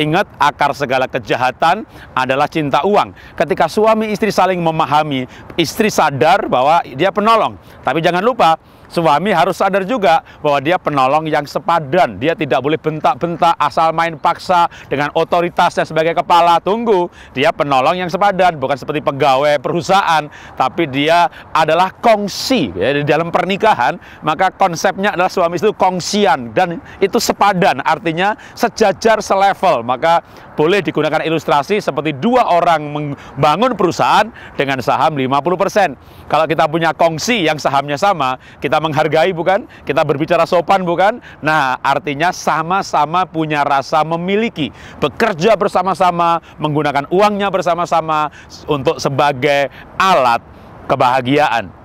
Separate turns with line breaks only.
Ingat, akar segala kejahatan adalah cinta uang. Ketika suami istri saling memahami, istri sadar bahwa dia penolong. Tapi jangan lupa, suami harus sadar juga bahwa dia penolong yang sepadan. Dia tidak boleh bentak-bentak, asal main paksa dengan otoritasnya sebagai kepala. Tunggu, dia penolong yang sepadan, bukan seperti pegawai perusahaan, tapi dia adalah kongsi. Ya, di dalam pernikahan, maka konsepnya adalah suami itu kongsian dan itu sepadan, artinya sejajar selevel. Maka boleh digunakan ilustrasi seperti dua orang membangun perusahaan dengan saham 50%. Kalau kita punya kongsi yang sahamnya sama, kita menghargai bukan? Kita berbicara sopan bukan? Nah, artinya sama-sama punya rasa memiliki, bekerja bersama-sama, menggunakan uangnya bersama-sama untuk sebagai alat kebahagiaan